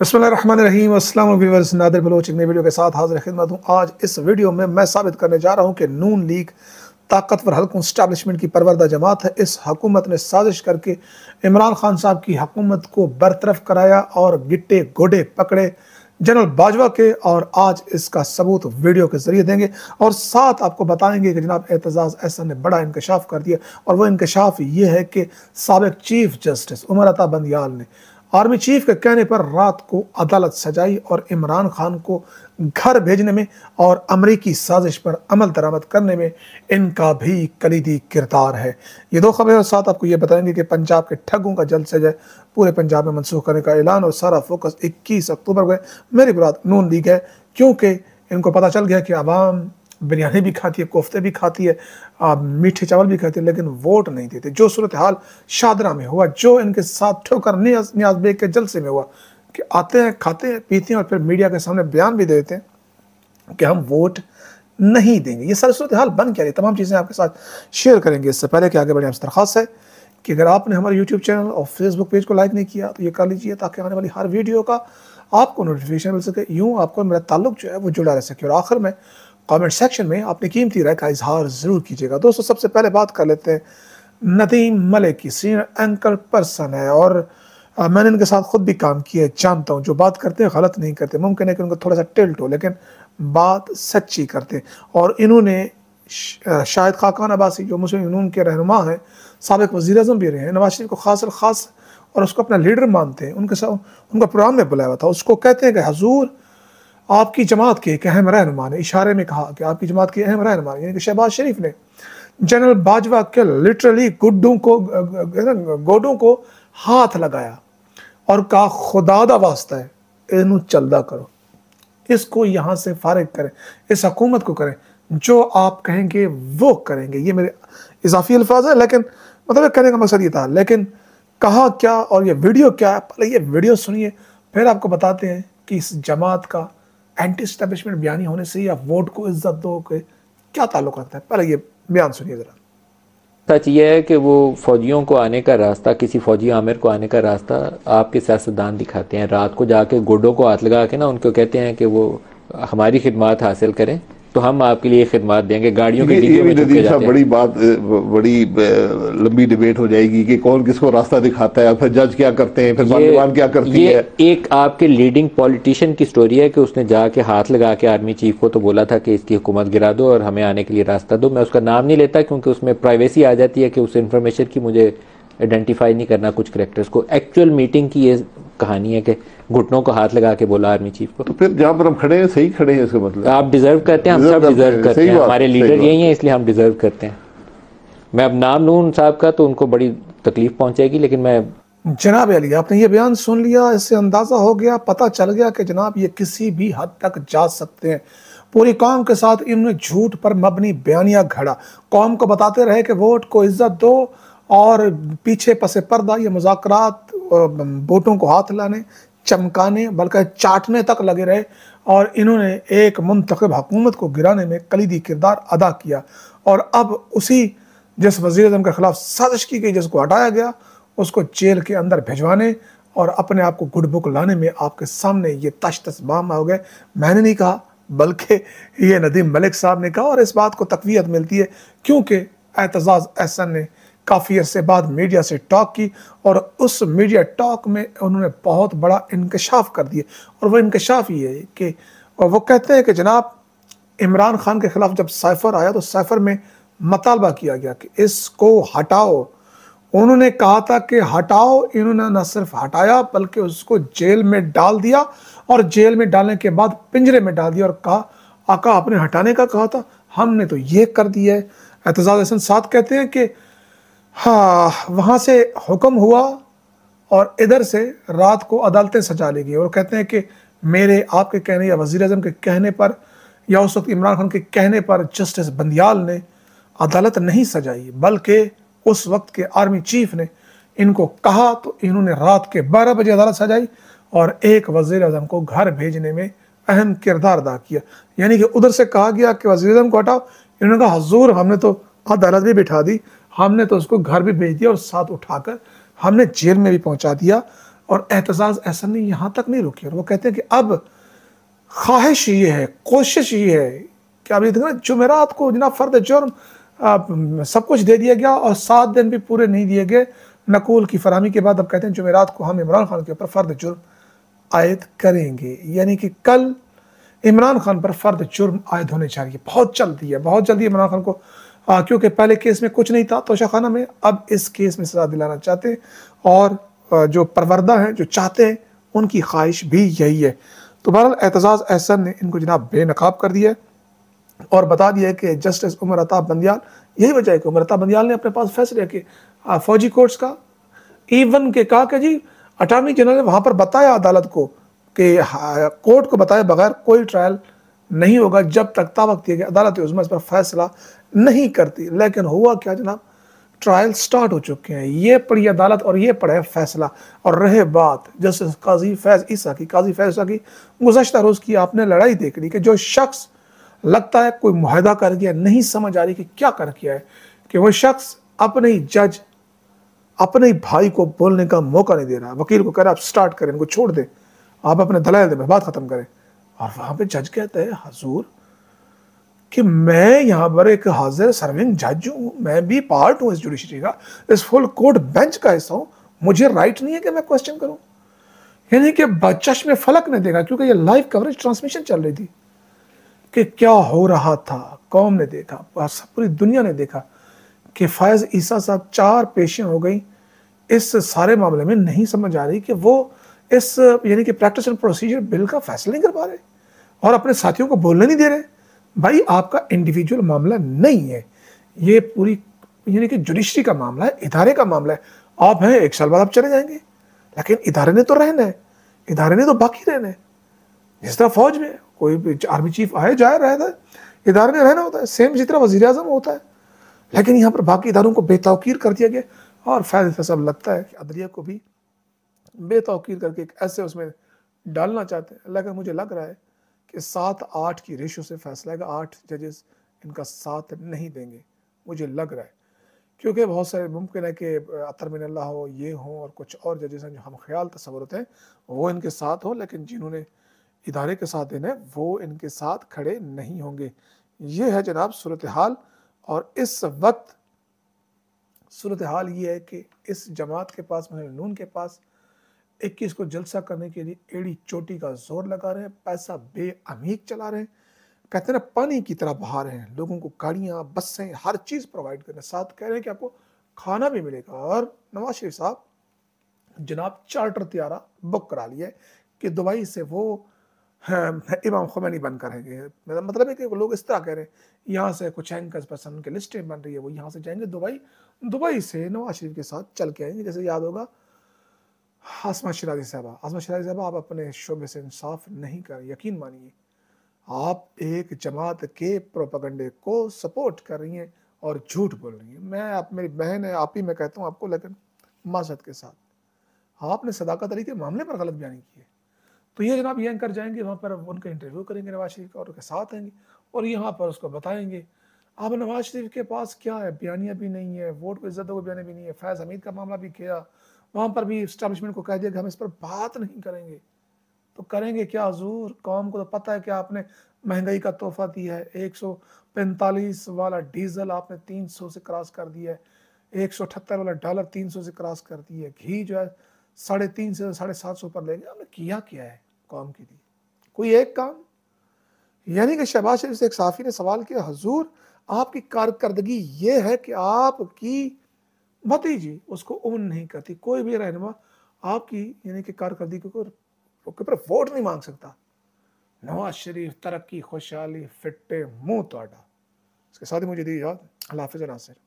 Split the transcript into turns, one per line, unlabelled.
बसमीम असल वीवर्स नादिर बलोच नई वीडियो के साथ हाजिर खिदमत हूँ आज इस वीडियो में मैं साबित करने जा रहा हूँ कि नून लीग ताकतवर हल्कों स्टैब्लिशमेंट की परवरदा जमात है इस हकूमत ने साजिश करके इमरान खान साहब की हकूमत को बरतरफ कराया और गिट्टे गोडे पकड़े जनरल बाजवा के और आज इसका सबूत वीडियो के जरिए देंगे और साथ आपको बताएंगे कि जनाब एतजाज़ एहसन ने बड़ा इंकशाफ कर दिया और वह इंकशाफ ये है कि सबक चीफ जस्टिस उमर अता बंदियाल ने आर्मी चीफ के कहने पर रात को अदालत सजाई और इमरान खान को घर भेजने में और अमरीकी साजिश पर अमल दरामद करने में इनका भी कलीदी किरदार है ये दो खबरें और साथ आपको ये बताएंगे कि पंजाब के ठगों का जल्द से जल्द पूरे पंजाब में मनसूख करने का ऐलान और सारा फोकस 21 अक्टूबर को मेरी बुरात नून लीग है क्योंकि इनको पता चल गया कि आवाम बिरयानी भी खाती है कोफ्ते भी खाती है आप मीठे चावल भी खाती है लेकिन वोट नहीं देते जो सूरत हाल शादरा में हुआ जो इनके साथ ठोकर न्याज न्याज बेग के जलसे में हुआ कि आते हैं खाते हैं पीते हैं और फिर मीडिया के सामने बयान भी देते हैं कि हम वोट नहीं देंगे ये सारी सूरत हाल बन क्या रही तमाम चीज़ें आपके साथ शेयर करेंगे इससे पहले कि आगे बढ़े आपसे दरख्वास्त है कि अगर आपने हमारे यूट्यूब चैनल और फेसबुक पेज को लाइक नहीं किया तो ये कर लीजिए ताकि आने वाली हर वीडियो का आपको नोटिफिकेशन मिल सके यूँ आपको मेरा ताल्लुक जो है वो जुड़ा रह सके और आखिर में कमेंट सेक्शन में अपनी कीमती राय का इजहार ज़रूर कीजिएगा दोस्तों सबसे पहले बात कर लेते हैं नदीम मलिक की सीनियर एंकर पर्सन है और आ, मैंने इनके साथ खुद भी काम किया जानता हूँ जो बात करते हैं गलत नहीं करते मुमकिन है कि उनका थोड़ा सा टिल्ट हो लेकिन बात सच्ची करते और इन्होंने शाहिद खाकान अब्बासी जो मुस्लिम यूनियन के रहनुमा हैं सबक वजी अजम भी रहे हैं नवाज शरीफ को खास और खास और उसको अपना लीडर मानते हैं उनके साथ उनका प्रोग्राम में बुलाया हुआ था उसको कहते हैं कि हजूर आपकी जमात के एक अहम रहनुमा ने इशारे में कहा कि आपकी जमात के अहम रहनुमा यानी कि शहबाज शरीफ ने जनरल बाजवा के लिटरली गुड्डों को गोडों को हाथ लगाया और कहा खुदा का वास्ता है इन चलदा करो इसको यहाँ से फारग करें इस हकूमत को करें जो आप कहेंगे वो करेंगे ये मेरे इजाफी अल्फाज है लेकिन मतलब कहने का मकसद ये था लेकिन कहा क्या और ये वीडियो क्या है पहले ये वीडियो सुनिए फिर आपको बताते हैं कि इस जमात का एंटी स्टैब्लिशमेंट बयानी होने से या वोट को इज्जत दो के क्या ताल्लुक आता है पहले ये बयान सुनिए ज़रा सच यह है कि वो फौजियों को आने का रास्ता किसी फौजी आमिर को आने का रास्ता आपके सियासतदान दिखाते हैं रात को जाके गोडों को हाथ लगा के ना उनको कहते हैं कि वो हमारी खिदमत हासिल करें तो हम आपके लिए खिदमत देंगे गाड़ियों की ये भी बड़ी बात बड़ी लंबी डिबेट हो जाएगी कि कौन किसको रास्ता दिखाता है फिर जज क्या करते हैं फिर पार्लियामान क्या करती है एक आपके लीडिंग पॉलिटिशियन की स्टोरी है कि उसने जाके हाथ लगा के आर्मी चीफ को तो बोला था कि इसकी हुकूमत गिरा दो और हमें आने के लिए रास्ता दो मैं उसका नाम नहीं लेता क्योंकि उसमें प्राइवेसी आ जाती है कि उस इन्फॉर्मेशन की मुझे आइडेंटिफाई नहीं करना कुछ करेक्टर्स को एक्चुअल मीटिंग की ये कहानी है कि घुटनों को हाथ लगा के बोला आर्मी चीफ को तो फिर जहाँ पर हम खड़े हैं सही खड़े हैं इसका मतलब आप डिजर्व करते हैं हम सब डिजर्व करते हैं हमारे लीडर यही है इसलिए हम डिजर्व करते हैं मैं अब नाम लू उन साहब का तो उनको बड़ी तकलीफ पहुंचेगी लेकिन मैं जनाब अली आपने ये बयान सुन लिया इससे अंदाज़ा हो गया पता चल गया कि जनाब ये किसी भी हद तक जा सकते हैं पूरी कौम के साथ इन्होंने झूठ पर मबनी बयानिया घड़ा कौम को बताते रहे कि वोट को इज्जत दो और पीछे पसे पर्दा ये मुजाकर वोटों को हाथ लाने चमकाने बल्कि चाटने तक लगे रहे और इन्होंने एक मंतखब हकूमत को गिराने में कलीदी किरदार अदा किया और अब उसी जिस वज़ी अजम के ख़िलाफ़ साजिश की गई जिसको हटाया गया उसको जेल के अंदर भिजवाने और अपने आप को गुडबुक लाने में आपके सामने ये तश तस्बाम हो गए मैंने नहीं कहा बल्कि ये नदीम मलिक साहब ने कहा और इस बात को तकवीत मिलती है क्योंकि एतजाज़ एहसन ने काफ़ी अरसे बाद मीडिया से टॉक की और उस मीडिया टॉक में उन्होंने बहुत बड़ा इंकशाफ कर दिया और वह इंकशाफ ये है कि वो कहते हैं कि जनाब इमरान खान के ख़िलाफ़ जब साइफर आया तो साइफर में मतालबा किया गया कि इसको हटाओ उन्होंने कहा था कि हटाओ इन्होंने न सिर्फ हटाया बल्कि उसको जेल में डाल दिया और जेल में डालने के बाद पिंजरे में डाल दिया और कहा आका आपने हटाने का कहा था हमने तो ये कर दिया है एतजाज़ हसन साथ कहते हैं कि हाँ वहाँ से हुक्म हुआ और इधर से रात को अदालतें सजा ली गई और कहते हैं कि मेरे आपके कहने या वज़ी अजम के कहने पर या उस वक्त इमरान खान के कहने पर जस्टिस बंदियाल ने अदालत नहीं सजाई बल्कि उस वक्त के आर्मी चीफ ने इनको कहा तो इन्होंने रात के बारह बजे अदालत सजाई और एक वज़ी अजम को घर भेजने में अहम किरदार अदा किया यानी कि उधर से कहा गया कि वज़ी अजम को हटाओ इन्होंने कहा हजूर हमने तो अदालत भी बिठा दी हमने तो उसको घर भी भेज दिया और साथ उठाकर हमने जेल में भी पहुंचा दिया और एहतजाज ऐसा नहीं यहाँ तक नहीं रुकी और वो कहते हैं कि अब ख्वाहिश ये है कोशिश ये है कि आप ये देखना जुमेरात को जना फर्द जुर्म आप, सब कुछ दे दिया गया और सात दिन भी पूरे नहीं दिए गए नकूल की फरहमी के बाद अब कहते हैं जुमेरात को हम इमरान खान के ऊपर फ़र्द जुर्म आयद करेंगे यानी कि कल इमरान खान पर फ़र्द जुर्म आयद होने चाहिए बहुत जल्दी है बहुत जल्दी इमरान खान को हाँ, क्योंकि पहले केस में कुछ नहीं था तो खाना में अब इस केस में सजा दिलाना चाहते हैं और जो परवरदा हैं जो चाहते हैं उनकी ख्वाहिश भी यही है तो बहरहाल एतजाज़ एहसन ने इनको जनाब बेनकाब कर दिया और बता दिया कि जस्टिस उमर अताब बंदियाल यही वजह है कि उमर अताब बंदियाल ने अपने पास फैसले के फौजी कोर्ट्स का इवन के कहा कि जी अटॉर्नी जनरल ने वहाँ पर बताया अदालत को कि कोर्ट को बताए बगैर कोई ट्रायल नहीं होगा जब तक ताबक दिए गए अदालत उसमें इस पर फैसला नहीं करती लेकिन हुआ क्या जनाब ट्रायल स्टार्ट हो चुके हैं ये पढ़ी अदालत और ये पढ़े फैसला और रहे बात जस्टिस काजी फैज़ ईसा की काजी फैज़ ईसा की गुजशत रोज़ की आपने लड़ाई देख ली कि जो शख्स लगता है कोई माहिदा कर गया नहीं समझ आ रही कि क्या कर गया है कि वह शख्स अपने ही जज अपने ही भाई को बोलने का मौका नहीं दे रहा वकील को कह रहा आप स्टार्ट करें इनको छोड़ दें आप अपने दलाल दे बात ख़त्म करें और वहां पर जज कहते है हजूर कि मैं यहाँ पर एक हाजिर सर्विंग जज हूँ मैं भी पार्ट हूँ इस जुडिशरी का इस फुल कोर्ट बेंच का हिस्सा हूँ मुझे राइट नहीं है कि मैं क्वेश्चन करूँ यानी कि में फलक ने देखा क्योंकि ये लाइव कवरेज ट्रांसमिशन चल रही थी कि क्या हो रहा था कौम ने देखा पूरी दुनिया ने देखा कि फैज़ ईसा साहब चार पेशियाँ हो गई इस सारे मामले में नहीं समझ आ रही कि वो इस यानी कि प्रैक्टिस एंड प्रोसीजर बिल का फैसला नहीं कर पा रहे और अपने साथियों को बोलने नहीं दे रहे भाई आपका इंडिविजुअल मामला नहीं है ये पूरी यानी कि जुडिशरी का मामला है इधारे का मामला है आप हैं एक साल बाद आप चले जाएंगे लेकिन इधारे ने तो रहना है इधारे ने तो बाकी रहना है जिस तरह फौज में कोई भी आर्मी चीफ आए जाए रहता है इधारे ने रहना होता है सेम जिस तरह वजी अजम होता है लेकिन यहाँ पर बाकी इधारों को बेतौकीर कर दिया गया और फैज सब लगता है कि अदलिया को भी बेतौकीर करके एक ऐसे उसमें डालना चाहते हैं लेकिन मुझे लग रहा है कि सात आठ की रेशो से फैसला है आठ जजेस इनका साथ नहीं देंगे मुझे लग रहा है क्योंकि बहुत सारे मुमकिन है कि अतर मिनल्ला हो ये हो और कुछ और जजेस हैं जो हम ख्याल तस्वर होते हैं वो इनके साथ हो लेकिन जिन्होंने इदारे के साथ देने वो इनके साथ खड़े नहीं होंगे ये है जनाब सूरत हाल और इस वक्त सूरत हाल ये है कि इस जमात के पास मतलब नून के पास इक्कीस को जलसा करने के लिए एड़ी चोटी का जोर लगा रहे हैं पैसा बेअमीक चला रहे हैं कहते हैं पानी की तरह बहा रहे हैं लोगों को गाड़ियाँ बसें हर चीज़ प्रोवाइड कर रहे हैं साथ कह रहे हैं कि आपको खाना भी मिलेगा और नवाज शरीफ साहब जनाब चार्टर त्यारा बुक करा लिया कि दुबई से वो इमाम खुमैनी बनकर रहेंगे मतलब है कि लोग इस तरह कह रहे हैं यहाँ से कुछ एंकर्स पर्सन उनके लिस्टें बन रही है वो यहाँ से जाएंगे दुबई दुबई से नवाज शरीफ के साथ चल के आएंगे जैसे याद होगा आसमा शराजी साहबा आसमा शराजी साहबा आप अपने शोबे से इंसाफ नहीं कर यकीन मानिए आप एक जमात के प्रोपागंडे को सपोर्ट कर रही हैं और झूठ बोल रही हैं मैं आप मेरी बहन है आप ही मैं कहता हूँ आपको लेकिन माजत के साथ आपने सदाकत अली के मामले पर गलत बयानी की है तो ये जनाब ये एंकर जाएंगे वहाँ पर उनका इंटरव्यू करेंगे नवाज शरीफ का और उनके साथ आएंगे और यहाँ पर उसको बताएंगे अब नवाज शरीफ के पास क्या है बयानियाँ भी नहीं है वोट पर इज्जत को बयानी भी नहीं है फैज़ हमीद का मामला भी किया वहां पर भी स्टैब्लिशमेंट को कह दिया कि हम इस पर बात नहीं करेंगे तो करेंगे क्या हजूर कौम को तो पता है कि आपने महंगाई का तोहफा दिया है एक वाला डीजल आपने तीन से क्रॉस कर दिया है एक वाला डॉलर तीन से क्रॉस कर दिया है घी जो है साढ़े तीन से साढ़े सात सौ पर ले गया हमने किया क्या है कौम के लिए कोई एक काम यानी कि शहबाज शरीफ से एक साफ़ी ने सवाल किया हजूर आपकी कारकर्दगी ये है कि आपकी भतीजी उसको उम्र नहीं करती कोई भी रहनुमा आपकी यानी कि कारकर्दगी को उसके ऊपर वोट नहीं मांग सकता नवाज शरीफ तरक्की खुशहाली फिट्टे मुंह तोड़ा इसके साथ ही मुझे दी याद अल्लाह हाफिज नासिर